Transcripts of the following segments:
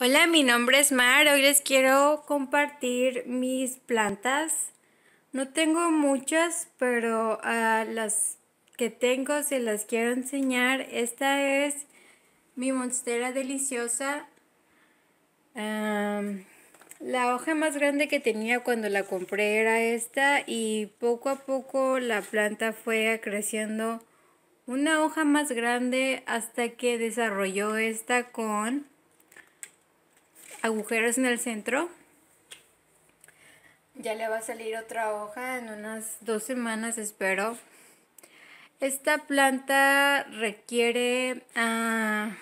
Hola, mi nombre es Mar. Hoy les quiero compartir mis plantas. No tengo muchas, pero ah, las que tengo se las quiero enseñar. Esta es mi monstera deliciosa. la hoja más grande que tenía cuando la compré era esta y poco a poco la planta fue creciendo una hoja más grande hasta que desarrolló esta con agujeros en el centro. Ya le va a salir otra hoja en unas dos semanas, espero. Esta planta requiere ah,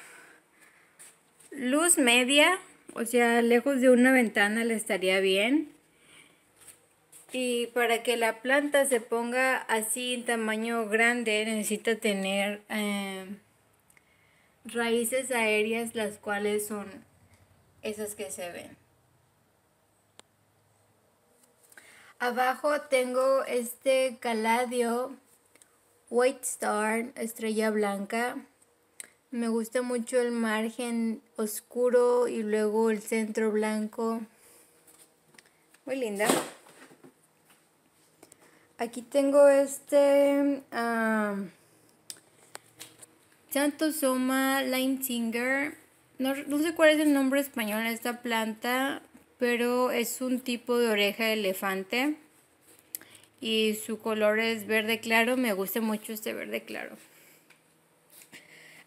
luz media, o sea, lejos de una ventana le estaría bien. Y para que la planta se ponga así en tamaño grande necesita tener eh, raíces aéreas las cuales son esas que se ven. Abajo tengo este caladio White Star, estrella blanca. Me gusta mucho el margen oscuro y luego el centro blanco. Muy linda. Aquí tengo este um, Santo Soma Line Singer no, sé cuál es el nombre español de esta planta, pero es un tipo de oreja de elefante y su color es verde claro. Me gusta mucho este verde claro.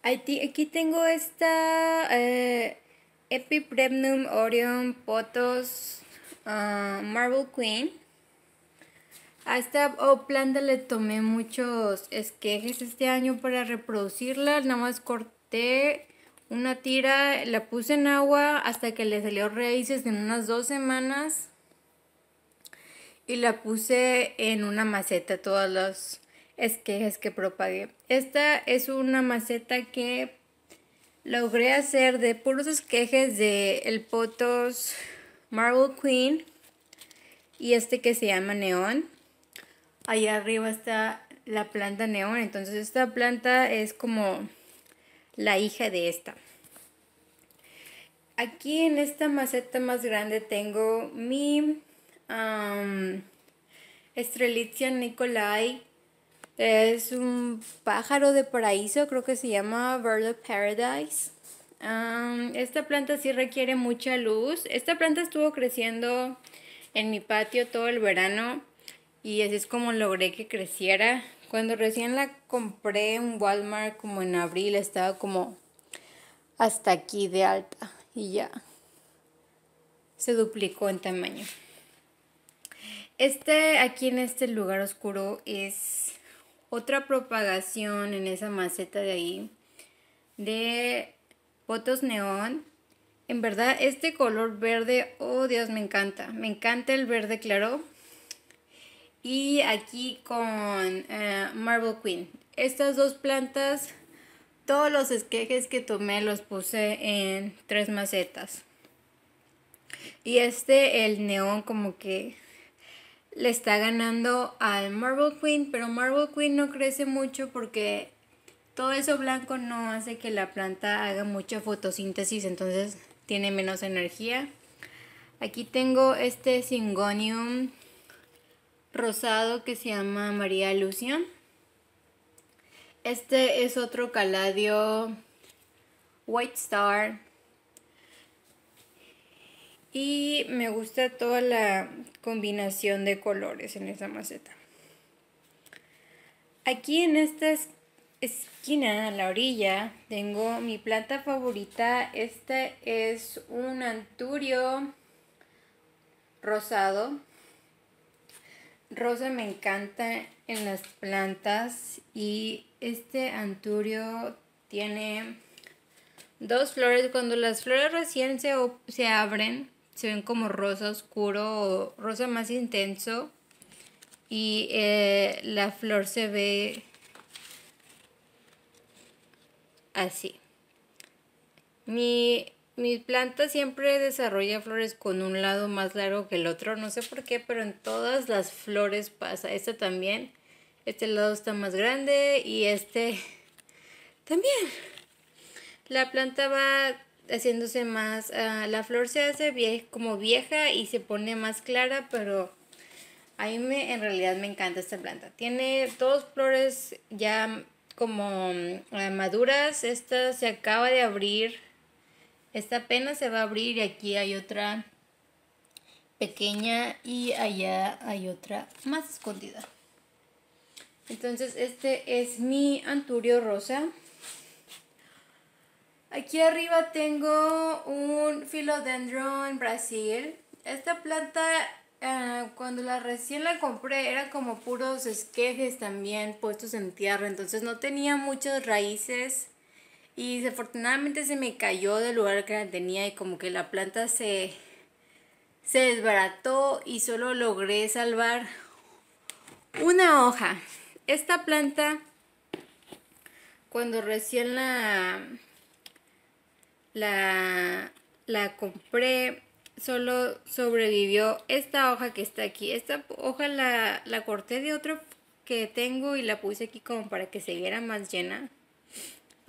Aquí tengo esta eh, Epipremnum Orion Potos ah, Marble Queen. A esta oh, planta le tomé muchos esquejes este año para reproducirla. Nada más corté una tira la puse en agua hasta que le salió raíces en unas dos semanas. Y la puse en una maceta, todas las esquejes que propagué. Esta es una maceta que logré hacer de puros esquejes de el Potos Marble Queen. Y este que se llama Neón. Allá arriba está la planta Neón. Entonces esta planta es como la hija de esta. Aquí en esta maceta más grande tengo mi um, nicolai. Es un pájaro de paraíso, creo que se llama Bird of Paradise. esta planta sí requiere mucha luz. Esta planta estuvo creciendo en mi patio todo el verano y así es como logré que creciera. Cuando recién la compré en Walmart, como en abril, estaba como hasta aquí de alta y ya se duplicó en tamaño. Este, aquí en este lugar oscuro es otra propagación en esa maceta de ahí de potos neón. En verdad, este color verde, oh Dios, me encanta. Me encanta el verde claro y aquí con eh, Marble Queen. Estas dos plantas, todos los esquejes que tomé los puse en tres macetas. Y este, el neón como que le está ganando al Marble Queen, pero Marble Queen no crece mucho porque todo eso blanco no hace que la planta haga mucha fotosíntesis, entonces tiene menos energía. Aquí tengo este Syngonium rosado que se llama María Lucia. Este es otro caladio White Star. Y me gusta toda la combinación de colores en esa maceta. Aquí en esta esquina, a la orilla, tengo mi planta favorita. Este es un anturio rosado rosa me encanta en las plantas y este anturio tiene dos flores. Cuando las flores recién se, abren, se ven como rosa oscuro o rosa más intenso y eh, la flor se ve así. Mi mi planta siempre desarrolla flores con un lado más largo que el otro, no sé por qué, pero en todas las flores pasa. Esta también, este lado está más grande y este también. La planta va haciéndose más, ah, la flor se hace como vieja y se pone más clara, pero a mí me, en realidad me encanta esta planta. Tiene dos flores ya como mm, ah, maduras, esta se acaba de abrir esta apenas se va a abrir y aquí hay otra pequeña y allá hay otra más escondida. Entonces este es mi anturio rosa. Aquí arriba tengo un philodendron Brasil. Esta planta eh, cuando la recién la compré era como puros esquejes también puestos en tierra, entonces no tenía muchas raíces y desafortunadamente se me cayó del lugar que la tenía y como que la planta se, se desbarató y solo logré salvar una hoja. Esta planta, cuando recién la, la, compré, solo sobrevivió esta hoja que está aquí. Esta hoja la, la corté de otro que tengo y la puse aquí como para que se viera más llena.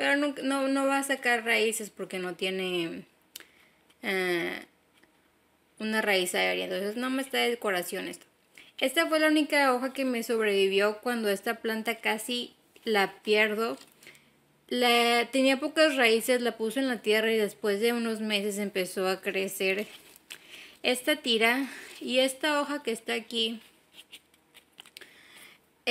Pero no, no, va a sacar raíces porque no tiene eh, una raíz aérea. Entonces no me está de decoración esto. Esta fue la única hoja que me sobrevivió cuando esta planta casi la pierdo. tenía pocas raíces, la puse en la tierra y después de unos meses empezó a crecer esta tira y esta hoja que está aquí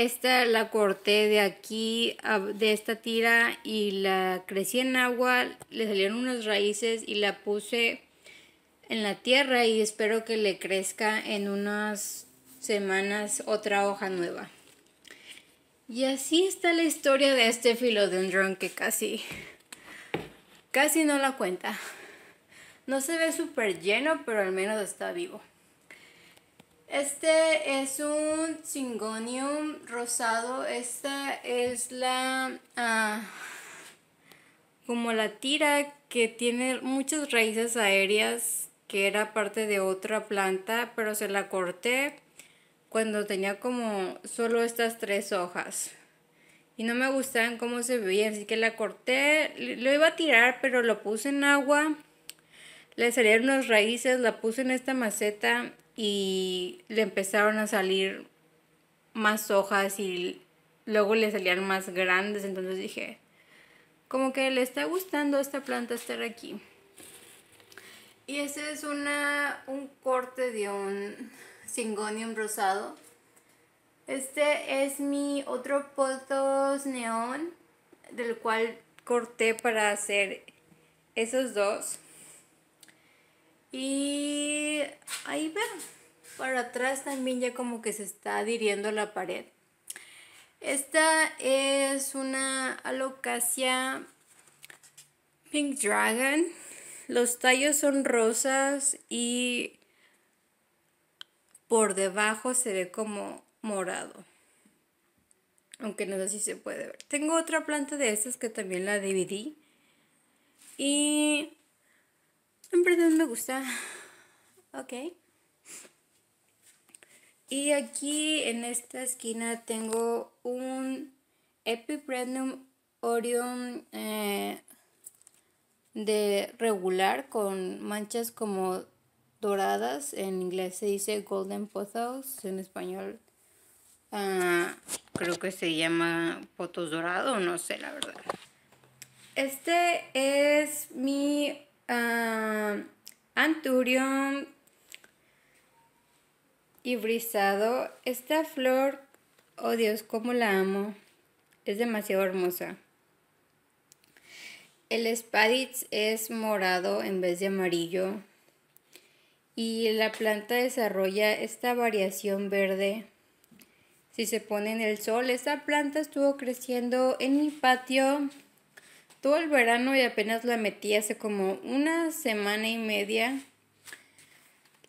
esta la corté de aquí, de esta tira y la crecí en agua, le salieron unas raíces y la puse en la tierra y espero que le crezca en unas semanas otra hoja nueva. Y así está la historia de este filodendron que casi, casi no la cuenta. No se ve súper lleno, pero al menos está vivo. Este es un cingonium rosado. Esta es la... Ah, como la tira que tiene muchas raíces aéreas que era parte de otra planta, pero se la corté cuando tenía como solo estas tres hojas. Y no me gustaban cómo se veía, así que la corté. Lo iba a tirar, pero lo puse en agua. Le salieron las raíces, la puse en esta maceta y le empezaron a salir más hojas y luego le salían más grandes. Entonces dije, como que le está gustando esta planta estar aquí. Y ese es una, un corte de un Syngonium rosado. Este es mi otro potos neón, del cual corté para hacer esos dos. Y para atrás también ya como que se está adhiriendo la pared. Esta es una alocasia Pink Dragon. Los tallos son rosas y por debajo se ve como morado. Aunque no sé si se puede ver. Tengo otra planta de estas que también la dividí. Y en verdad me gusta. Ok. Y aquí en esta esquina tengo un Epipremnum Orion eh, de regular con manchas como doradas. En inglés se dice Golden Pothos, en español ah, creo que se llama Potos Dorado, no sé la verdad. Este es mi ah, Anturium y brisado, Esta flor, oh Dios, cómo la amo. Es demasiado hermosa. El espaditz es morado en vez de amarillo. Y la planta desarrolla esta variación verde. Si se pone en el sol, esta planta estuvo creciendo en mi patio todo el verano y apenas la metí hace como una semana y media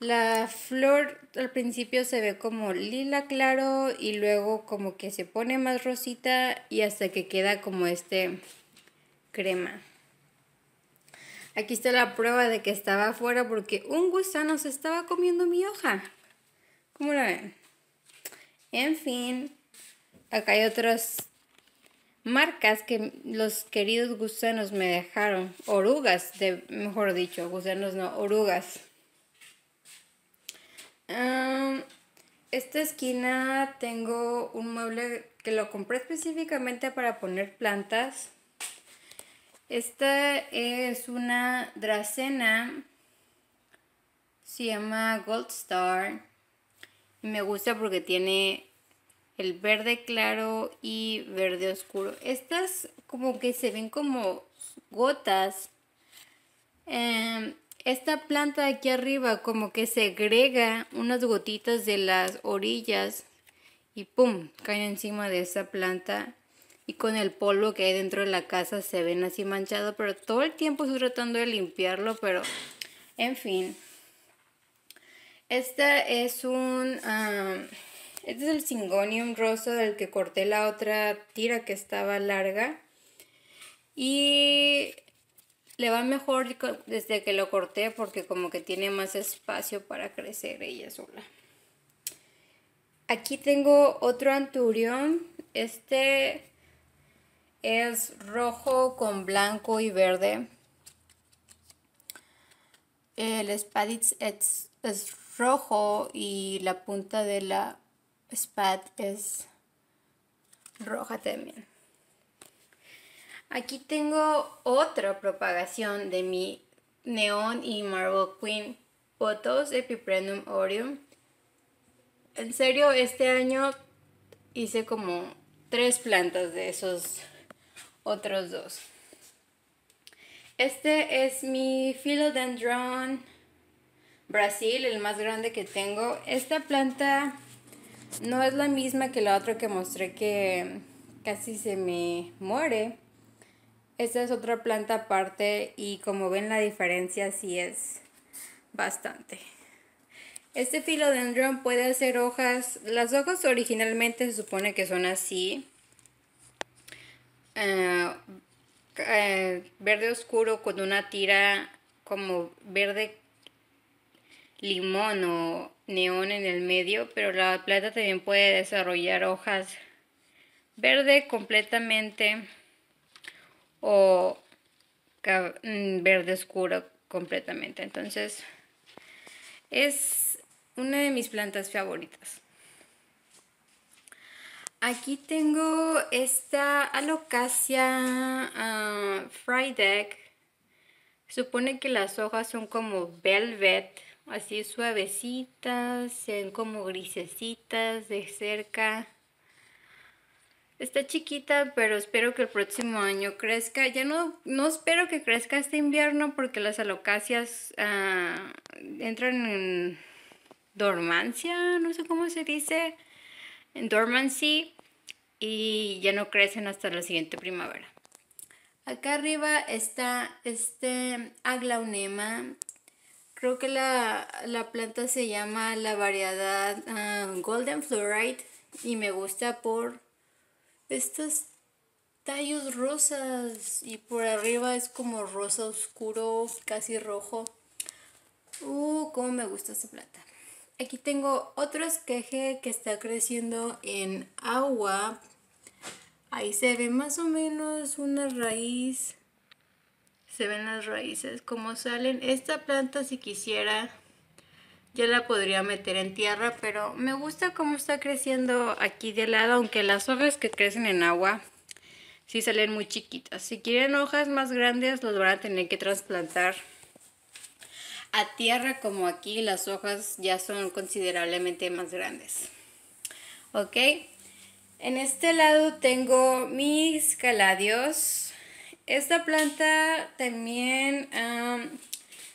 la flor al principio se ve como lila claro y luego como que se pone más rosita y hasta que queda como este crema. Aquí está la prueba de que estaba afuera porque un gusano se estaba comiendo mi hoja. ¿Cómo la ven? En fin, acá hay otras marcas que los queridos gusanos me dejaron. Orugas, de, mejor dicho, gusanos no, orugas esta esquina tengo un mueble que lo compré específicamente para poner plantas. Esta es una dracena. Se llama Gold Star. Me gusta porque tiene el verde claro y verde oscuro. Estas como que se ven como gotas. Eh... Esta planta de aquí arriba como que segrega unas gotitas de las orillas y pum, caen encima de esa planta y con el polvo que hay dentro de la casa se ven así manchado, pero todo el tiempo estoy tratando de limpiarlo, pero en fin. esta es un... este es el Syngonium rosa del que corté la otra tira que estaba larga. Y le va mejor desde que lo corté porque como que tiene más espacio para crecer ella sola. Aquí tengo otro anturión. Este es rojo con blanco y verde. El spaditz es, es, rojo y la punta de la spad es roja también. Aquí tengo otra propagación de mi Neon y Marble Queen Potos Epiprenum Aureum. En serio, este año hice como tres plantas de esos otros dos. Este es mi Philodendron Brasil, el más grande que tengo. Esta planta no es la misma que la otra que mostré que casi se me muere. Esta es otra planta aparte y como ven la diferencia sí es bastante. Este filodendron puede hacer hojas, las hojas originalmente se supone que son así, eh, eh, verde oscuro con una tira como verde limón o neón en el medio, pero la planta también puede desarrollar hojas verde completamente o mm, verde oscuro completamente. Entonces, es una de mis plantas favoritas. Aquí tengo esta alocasia ah, fry Friday. Supone que las hojas son como velvet, así suavecitas, se como grisecitas de cerca. Está chiquita, pero espero que el próximo año crezca. Ya no, no espero que crezca este invierno porque las alocacias ah, entran en dormancia, no sé cómo se dice, en dormancy y ya no crecen hasta la siguiente primavera. Acá arriba está este aglaunema. Creo que la, planta se llama la variedad ah, Golden Fluoride y me gusta por estos tallos rosas y por arriba es como rosa oscuro, casi rojo. Uh, cómo me gusta esta planta. Aquí tengo otro esqueje que está creciendo en agua. Ahí se ve más o menos una raíz. Se ven las raíces como salen. Esta planta si quisiera yo la podría meter en tierra, pero me gusta cómo está creciendo aquí de lado, aunque las hojas que crecen en agua sí salen muy chiquitas. Si quieren hojas más grandes, los van a tener que trasplantar a tierra, como aquí las hojas ya son considerablemente más grandes. ¿Ok? En este lado tengo mis caladios. Esta planta también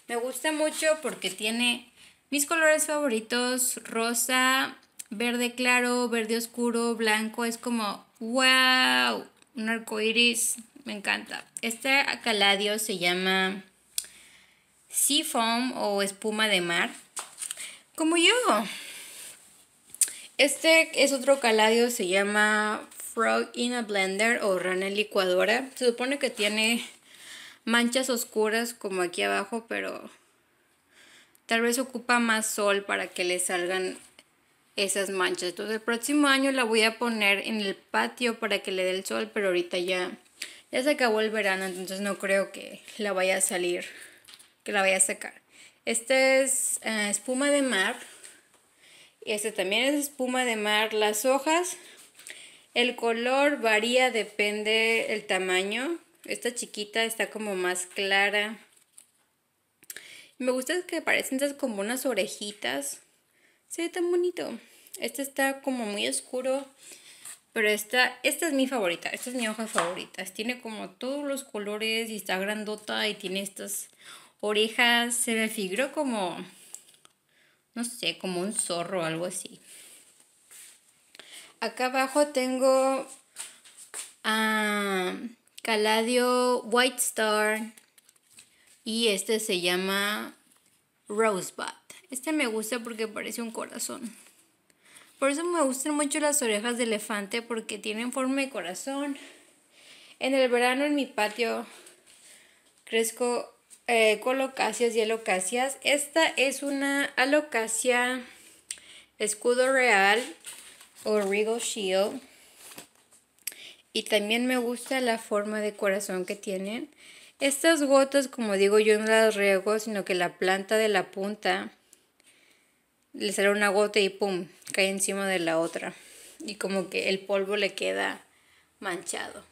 me gusta mucho porque tiene mis colores favoritos, rosa, verde claro, verde oscuro, blanco, es como, wow, un arco iris, me encanta. Este caladio se llama sea foam o espuma de mar, como yo. Este es otro caladio, se llama Frog in a Blender o Rana licuadora. Se supone que tiene manchas oscuras como aquí abajo, pero tal vez ocupa más sol para que le salgan esas manchas. Entonces el próximo año la voy a poner en el patio para que le dé el sol, pero ahorita ya, se acabó el verano, entonces no creo que la vaya a salir, que la vaya a sacar. Esta es eh, espuma de mar. Y este también es espuma de mar. Las hojas, el color varía, depende el tamaño. Esta chiquita está como más clara. Me gusta que parecen como unas orejitas. Se ve tan bonito. Este está como muy oscuro. Pero esta, esta es mi favorita. Esta es mi hoja favorita. Tiene como todos los colores y está grandota y tiene estas orejas. Se me figuró como, no sé, como un zorro o algo así. Acá abajo tengo a Caladio White Star y este se llama Rosebud. Este me gusta porque parece un corazón. Por eso me gustan mucho las orejas de elefante porque tienen forma de corazón. En el verano en mi patio crezco eh, colocasias y alocacias. Esta es una alocacia escudo real o regal shield. Y también me gusta la forma de corazón que tienen. Estas gotas, como digo, yo no las riego, sino que la planta de la punta le sale una gota y pum, cae encima de la otra. Y como que el polvo le queda manchado.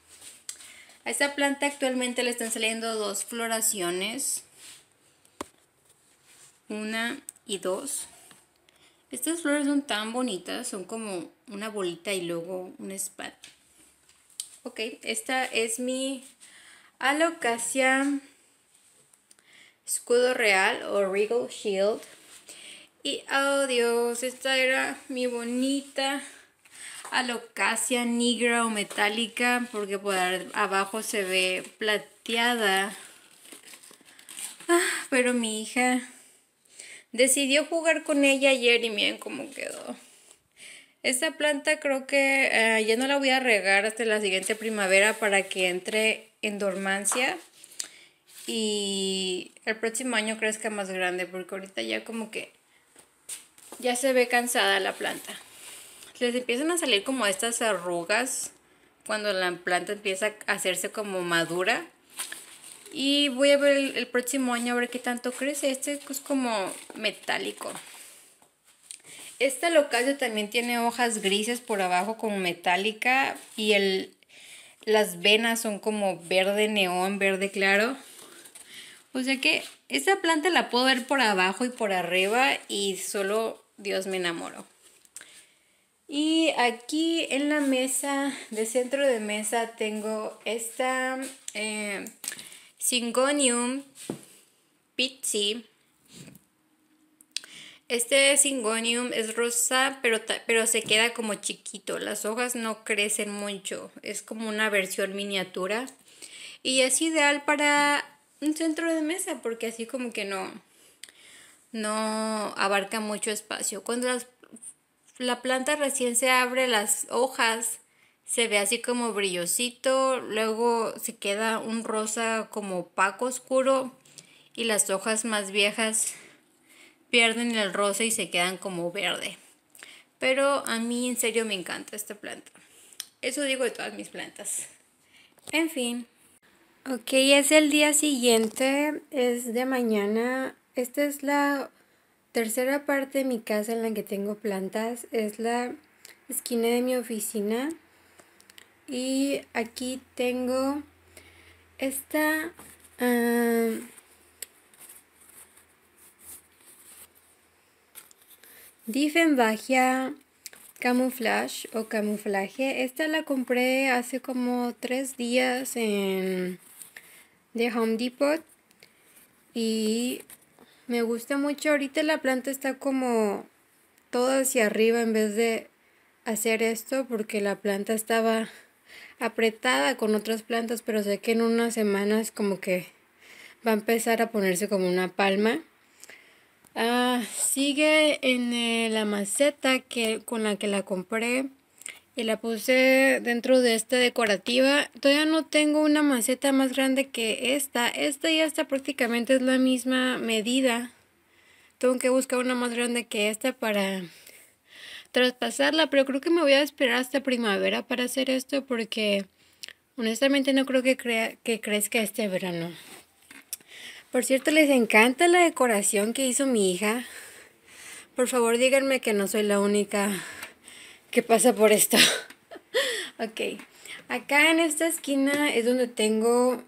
A esta planta actualmente le están saliendo dos floraciones. Una y dos. Estas flores son tan bonitas, son como una bolita y luego un spat. Ok, esta es mi Alocasia, Escudo Real o Regal Shield. Y oh Dios, esta era mi bonita Alocasia negra o metálica porque por abajo se ve plateada. Ah, pero mi hija decidió jugar con ella ayer y miren cómo quedó. Esta planta creo que eh, ya no la voy a regar hasta la siguiente primavera para que entre en dormancia y el próximo año crezca más grande porque ahorita ya como que ya se ve cansada la planta. Les empiezan a salir como estas arrugas cuando la planta empieza a hacerse como madura. Y voy a ver el, próximo año a ver qué tanto crece. Este es pues, como metálico. Esta local también tiene hojas grises por abajo como metálica y el las venas son como verde neón, verde claro. O sea que esta planta la puedo ver por abajo y por arriba y solo Dios me enamoro. Y aquí en la mesa, de centro de mesa, tengo esta eh, Syngonium este cingonium es rosa, pero, pero se queda como chiquito. Las hojas no crecen mucho. Es como una versión miniatura. Y es ideal para un centro de mesa porque así como que no, no abarca mucho espacio. Cuando la planta recién se abre las hojas, se ve así como brillosito, luego se queda un rosa como opaco oscuro y las hojas más viejas pierden el rosa y se quedan como verde. Pero a mí en serio me encanta esta planta. Eso digo de todas mis plantas. En fin. Ok, es el día siguiente, es de mañana. Esta es la tercera parte de mi casa en la que tengo plantas. Es la esquina de mi oficina. Y aquí tengo esta... Ah, Diffenbagia Camouflage o camuflaje. Esta la compré hace como tres días en de Home Depot. Y me gusta mucho. Ahorita la planta está como toda hacia arriba en vez de hacer esto porque la planta estaba apretada con otras plantas. Pero sé que en unas semanas como que va a empezar a ponerse como una palma. Ah, sigue en eh, la maceta que, con la que la compré y la puse dentro de esta decorativa. Todavía no tengo una maceta más grande que esta. Esta ya está prácticamente es la misma medida. Tengo que buscar una más grande que esta para traspasarla, pero creo que me voy a esperar hasta primavera para hacer esto porque honestamente no creo que crezca este verano. Por cierto, les encanta la decoración que hizo mi hija. Por favor, díganme que no soy la única que pasa por esto. ok, acá en esta esquina es donde tengo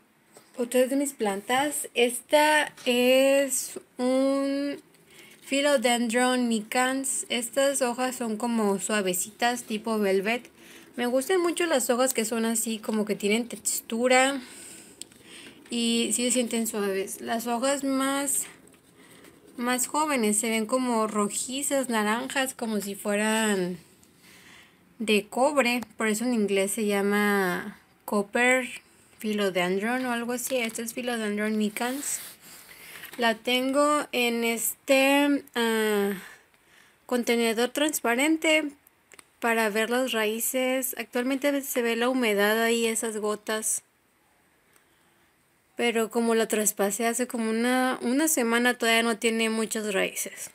otras de mis plantas. Esta es un Philodendron micans. Estas hojas son como suavecitas, tipo velvet. Me gustan mucho las hojas que son así, como que tienen textura y sí se sienten suaves. Las hojas más, más jóvenes se ven como rojizas, naranjas, como si fueran de cobre. Por eso en inglés se llama copper philodendron o algo así. Este es philodendron micans. La tengo en este ah, contenedor transparente para ver las raíces. Actualmente se ve la humedad ahí, esas gotas pero como la traspasé hace como una, una semana todavía no tiene muchas raíces.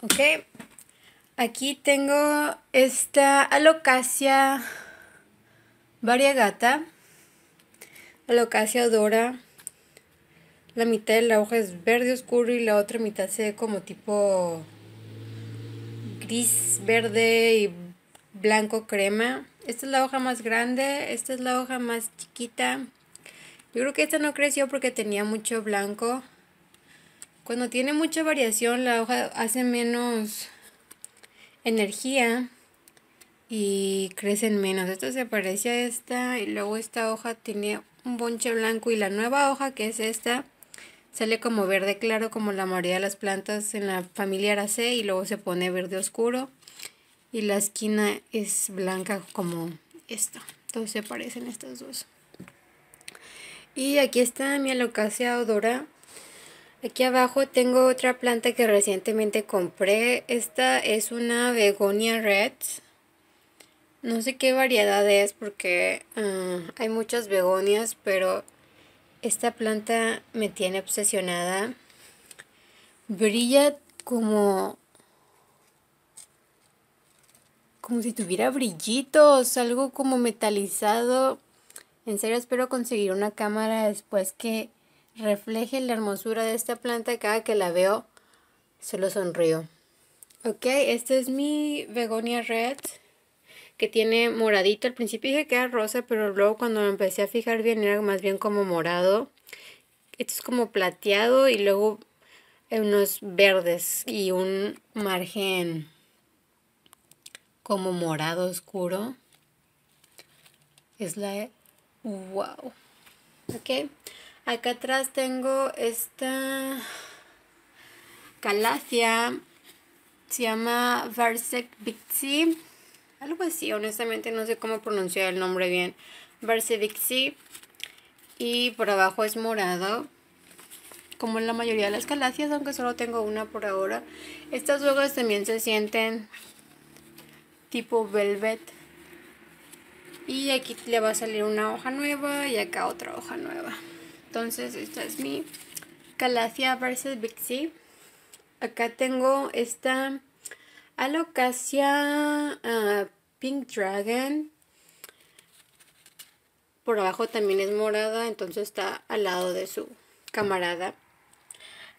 Ok, aquí tengo esta alocasia variegata, alocasia dora. La mitad de la hoja es verde oscuro y la otra mitad se ve como tipo gris, verde y blanco crema. Esta es la hoja más grande, esta es la hoja más chiquita. Yo creo que esta no creció porque tenía mucho blanco. Cuando tiene mucha variación la hoja hace menos energía y crecen menos. Esto se parece a esta y luego esta hoja tiene un bonche blanco y la nueva hoja que es esta sale como verde claro como la mayoría de las plantas en la familia Aracé y luego se pone verde oscuro y la esquina es blanca como esta. Entonces se parecen estas dos. Y aquí está mi alocasia odora. Aquí abajo tengo otra planta que recientemente compré. Esta es una begonia red. No sé qué variedad es porque ah, hay muchas begonias, pero esta planta me tiene obsesionada. Brilla como... Como si tuviera brillitos, algo como metalizado en serio espero conseguir una cámara después que refleje la hermosura de esta planta. Cada que la veo, se lo sonrío. Ok, esta es mi begonia red que tiene moradito. Al principio dije que era rosa, pero luego cuando me empecé a fijar bien era más bien como morado. Esto es como plateado y luego unos verdes y un margen como morado oscuro. Es la Wow. Ok. Acá atrás tengo esta calacia. Se llama Varsek Bixi. Algo así, honestamente no sé cómo pronunciar el nombre bien. Varsek Y por abajo es morado. Como en la mayoría de las calacias, aunque solo tengo una por ahora. Estas huevas también se sienten tipo velvet y aquí le va a salir una hoja nueva y acá otra hoja nueva entonces esta es mi Calacia versus Bixi. acá tengo esta Alocasia ah, Pink Dragon por abajo también es morada entonces está al lado de su camarada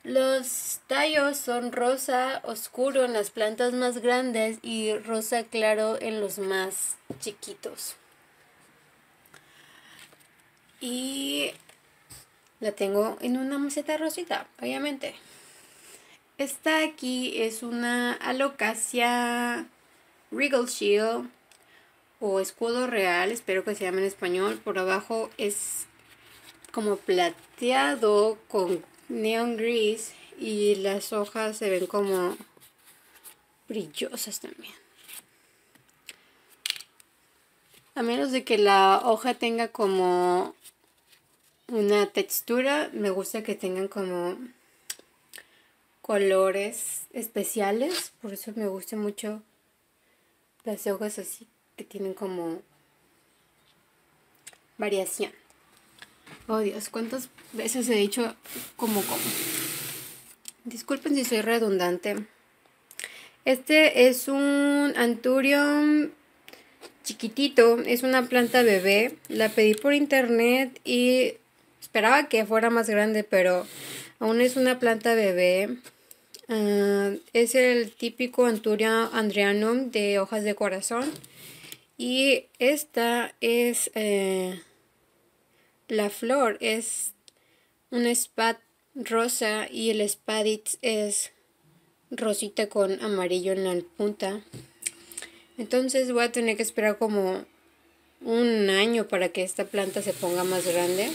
los tallos son rosa oscuro en las plantas más grandes y rosa claro en los más chiquitos. Y la tengo en una maceta rosita, obviamente. Esta aquí es una alocasia regal shield o escudo real, espero que se llame en español. Por abajo es como plateado con neon gris y las hojas se ven como brillosas también. A menos de que la hoja tenga como una textura. Me gusta que tengan como colores especiales. Por eso me gustan mucho las hojas así que tienen como variación. Oh Dios, ¿cuántas veces he dicho como como? Disculpen si soy redundante. Este es un Anturium chiquitito, es una planta bebé. La pedí por internet y Esperaba que fuera más grande, pero aún es una planta bebé. Ah, es el típico Anturia andrianum de hojas de corazón. Y esta es eh, la flor, es un spat rosa y el spaditz es rosita con amarillo en la punta. Entonces voy a tener que esperar como un año para que esta planta se ponga más grande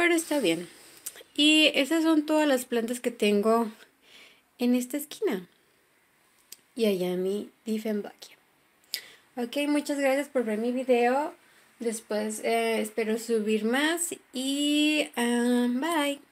pero está bien. Y esas son todas las plantas que tengo en esta esquina. Y allá mi Diefenbachia. Ok, muchas gracias por ver mi video. Después eh, espero subir más y ah, bye.